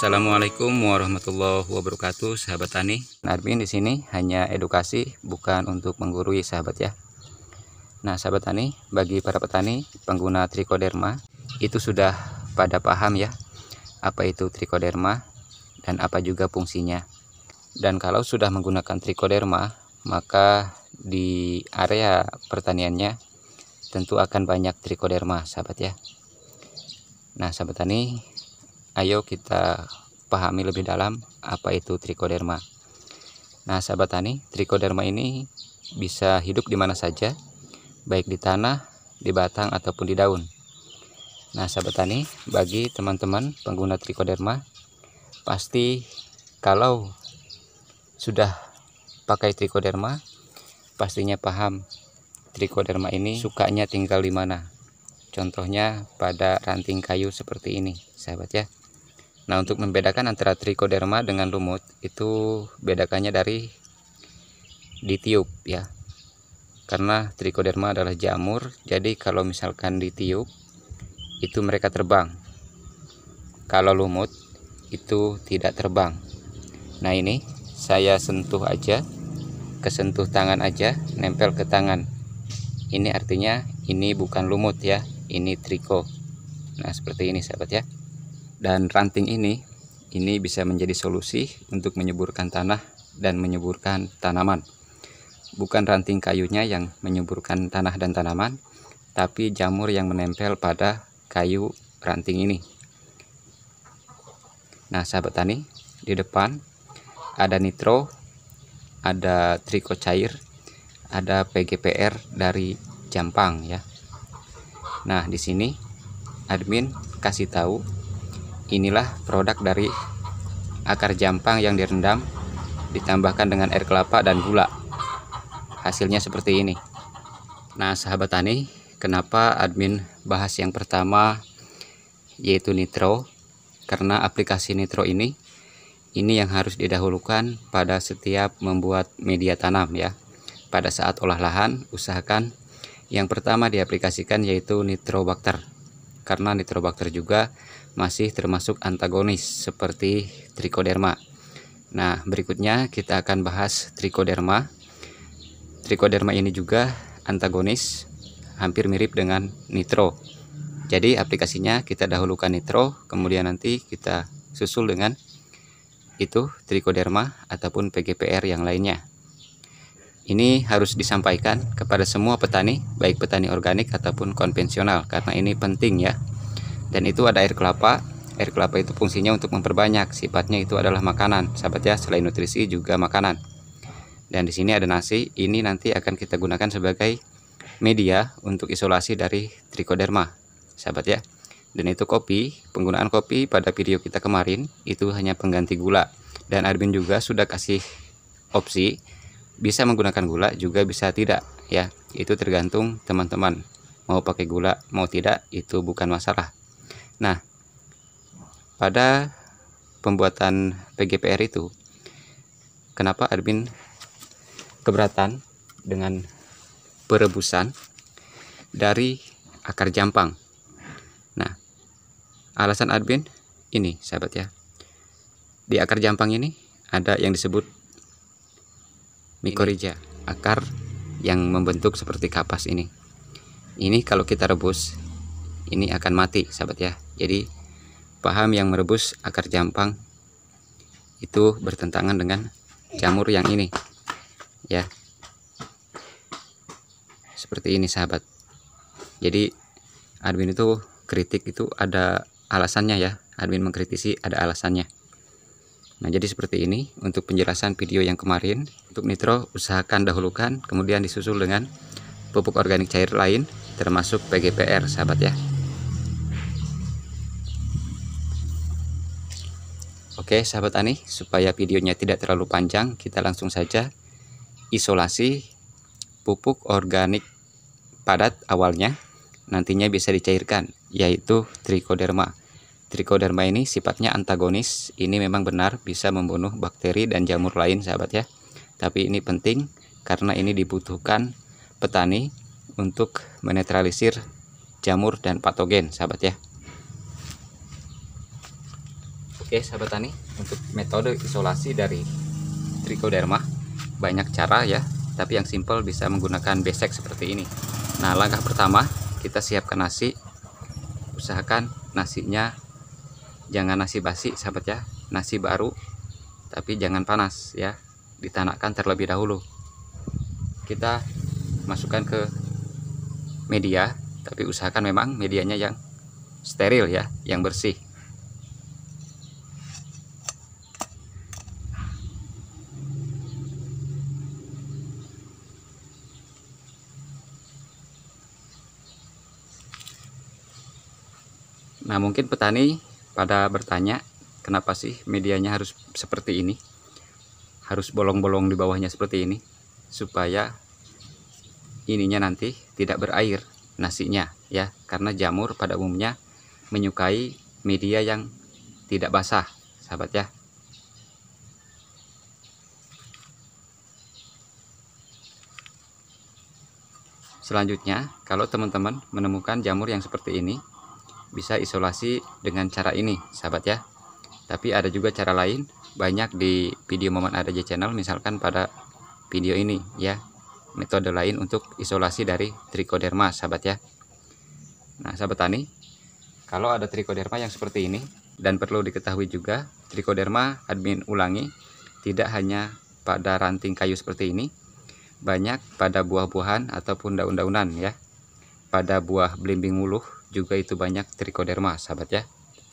Assalamualaikum warahmatullahi wabarakatuh, sahabat tani. Narbin di sini hanya edukasi, bukan untuk menggurui sahabat ya. Nah, sahabat tani, bagi para petani pengguna trikoderma itu sudah pada paham ya apa itu trikoderma dan apa juga fungsinya. Dan kalau sudah menggunakan trikoderma, maka di area pertaniannya tentu akan banyak trikoderma, sahabat ya. Nah, sahabat tani, ayo kita pahami lebih dalam apa itu trichoderma. Nah, sahabat tani, trichoderma ini bisa hidup di mana saja, baik di tanah, di batang ataupun di daun. Nah, sahabat tani, bagi teman-teman pengguna trichoderma, pasti kalau sudah pakai trichoderma, pastinya paham trichoderma ini sukanya tinggal di mana. Contohnya pada ranting kayu seperti ini, sahabat ya. Nah untuk membedakan antara trichoderma dengan lumut itu bedakannya dari ditiup ya. Karena trichoderma adalah jamur, jadi kalau misalkan ditiup itu mereka terbang. Kalau lumut itu tidak terbang. Nah ini saya sentuh aja, kesentuh tangan aja, nempel ke tangan. Ini artinya ini bukan lumut ya, ini triko. Nah seperti ini sahabat ya dan ranting ini ini bisa menjadi solusi untuk menyuburkan tanah dan menyuburkan tanaman bukan ranting kayunya yang menyuburkan tanah dan tanaman tapi jamur yang menempel pada kayu ranting ini nah sahabat tani di depan ada nitro ada triko cair ada PGPR dari Jampang ya nah di sini admin kasih tahu Inilah produk dari akar jampang yang direndam ditambahkan dengan air kelapa dan gula. Hasilnya seperti ini. Nah, sahabat tani, kenapa admin bahas yang pertama yaitu nitro? Karena aplikasi nitro ini ini yang harus didahulukan pada setiap membuat media tanam ya. Pada saat olah lahan, usahakan yang pertama diaplikasikan yaitu nitrobakter. Karena nitrobakter juga masih termasuk antagonis seperti trichoderma. Nah, berikutnya kita akan bahas trichoderma. Trichoderma ini juga antagonis, hampir mirip dengan nitro. Jadi aplikasinya kita dahulukan nitro, kemudian nanti kita susul dengan itu trichoderma ataupun PGPR yang lainnya. Ini harus disampaikan kepada semua petani, baik petani organik ataupun konvensional, karena ini penting ya dan itu ada air kelapa air kelapa itu fungsinya untuk memperbanyak sifatnya itu adalah makanan sahabat ya selain nutrisi juga makanan dan di sini ada nasi ini nanti akan kita gunakan sebagai media untuk isolasi dari trichoderma sahabat ya dan itu kopi penggunaan kopi pada video kita kemarin itu hanya pengganti gula dan admin juga sudah kasih opsi bisa menggunakan gula juga bisa tidak ya itu tergantung teman-teman mau pakai gula mau tidak itu bukan masalah Nah, pada pembuatan PGPR itu, kenapa admin keberatan dengan perebusan dari akar jampang? Nah, alasan admin ini, sahabat ya. Di akar jampang ini ada yang disebut mikorija, akar yang membentuk seperti kapas ini. Ini kalau kita rebus ini akan mati sahabat ya jadi paham yang merebus akar jampang itu bertentangan dengan jamur yang ini ya seperti ini sahabat jadi admin itu kritik itu ada alasannya ya admin mengkritisi ada alasannya nah jadi seperti ini untuk penjelasan video yang kemarin untuk nitro usahakan dahulukan kemudian disusul dengan pupuk organik cair lain termasuk PGPR sahabat ya Oke sahabat Ani, supaya videonya tidak terlalu panjang, kita langsung saja isolasi pupuk organik padat awalnya nantinya bisa dicairkan yaitu trichoderma. Trichoderma ini sifatnya antagonis, ini memang benar bisa membunuh bakteri dan jamur lain sahabat ya. Tapi ini penting karena ini dibutuhkan petani untuk menetralisir jamur dan patogen sahabat ya. Oke sahabat tani untuk metode isolasi dari trichoderma banyak cara ya tapi yang simple bisa menggunakan besek seperti ini nah langkah pertama kita siapkan nasi usahakan nasinya jangan nasi basi sahabat ya nasi baru tapi jangan panas ya ditanakkan terlebih dahulu kita masukkan ke media tapi usahakan memang medianya yang steril ya yang bersih Nah mungkin petani pada bertanya kenapa sih medianya harus seperti ini harus bolong-bolong di bawahnya seperti ini supaya ininya nanti tidak berair nasinya ya karena jamur pada umumnya menyukai media yang tidak basah sahabat ya Selanjutnya, kalau teman-teman menemukan jamur yang seperti ini, bisa isolasi dengan cara ini sahabat ya tapi ada juga cara lain banyak di video ada Adaja channel misalkan pada video ini ya metode lain untuk isolasi dari trichoderma sahabat ya nah sahabat tani kalau ada trichoderma yang seperti ini dan perlu diketahui juga trichoderma admin ulangi tidak hanya pada ranting kayu seperti ini banyak pada buah-buahan ataupun daun-daunan ya pada buah belimbing muluh juga itu banyak trichoderma sahabat ya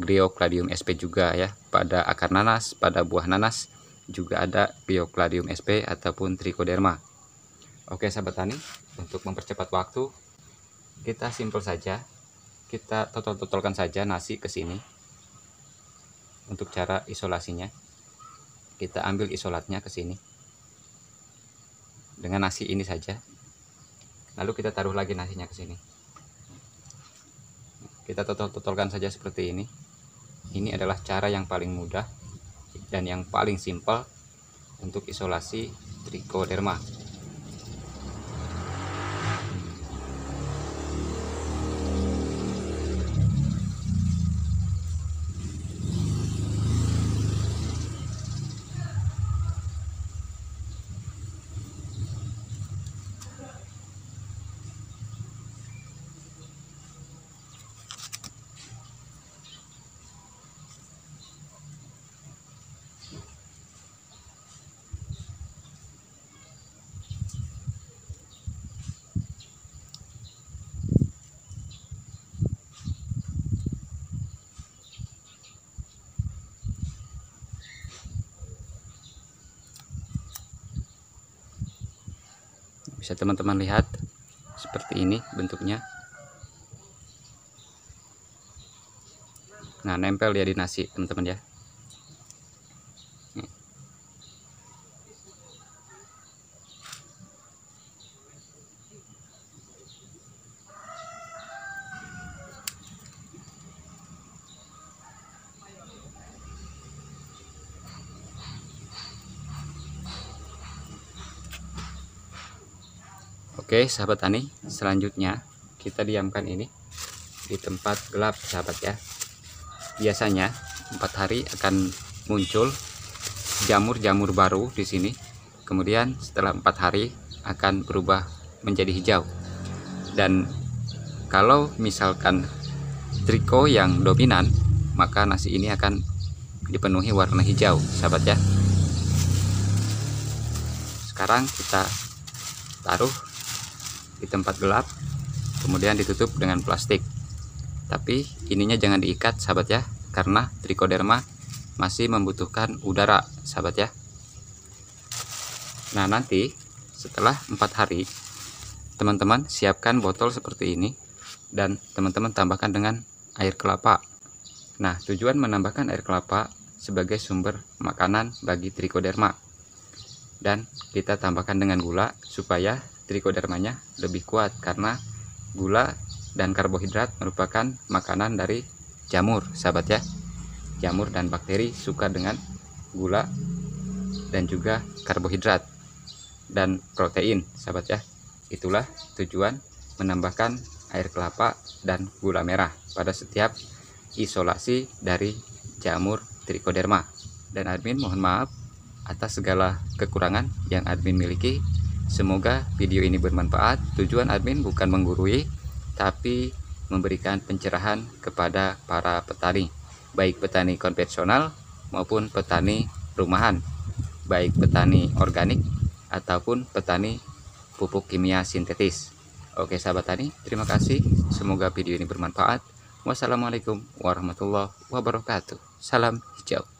Gliokladium sp juga ya pada akar nanas pada buah nanas juga ada Gliokladium sp ataupun trichoderma oke sahabat tani untuk mempercepat waktu kita simpel saja kita totol-totolkan saja nasi ke sini untuk cara isolasinya kita ambil isolatnya ke sini dengan nasi ini saja lalu kita taruh lagi nasinya ke sini kita totol-totolkan saja seperti ini ini adalah cara yang paling mudah dan yang paling simpel untuk isolasi trichoderma bisa teman-teman lihat seperti ini bentuknya nah nempel ya di nasi teman-teman ya Oke sahabat tani selanjutnya kita diamkan ini di tempat gelap sahabat ya biasanya empat hari akan muncul jamur-jamur baru di sini kemudian setelah empat hari akan berubah menjadi hijau dan kalau misalkan triko yang dominan maka nasi ini akan dipenuhi warna hijau sahabat ya sekarang kita taruh di tempat gelap kemudian ditutup dengan plastik tapi ininya jangan diikat sahabat ya karena trichoderma masih membutuhkan udara sahabat ya nah nanti setelah empat hari teman-teman siapkan botol seperti ini dan teman-teman tambahkan dengan air kelapa nah tujuan menambahkan air kelapa sebagai sumber makanan bagi trichoderma dan kita tambahkan dengan gula supaya trikodermanya lebih kuat karena gula dan karbohidrat merupakan makanan dari jamur, sahabat ya. Jamur dan bakteri suka dengan gula dan juga karbohidrat dan protein, sahabat ya. Itulah tujuan menambahkan air kelapa dan gula merah pada setiap isolasi dari jamur Trichoderma. Dan admin mohon maaf atas segala kekurangan yang admin miliki Semoga video ini bermanfaat. Tujuan admin bukan menggurui, tapi memberikan pencerahan kepada para petani, baik petani konvensional maupun petani rumahan, baik petani organik ataupun petani pupuk kimia sintetis. Oke sahabat tani, terima kasih. Semoga video ini bermanfaat. Wassalamualaikum warahmatullahi wabarakatuh. Salam hijau.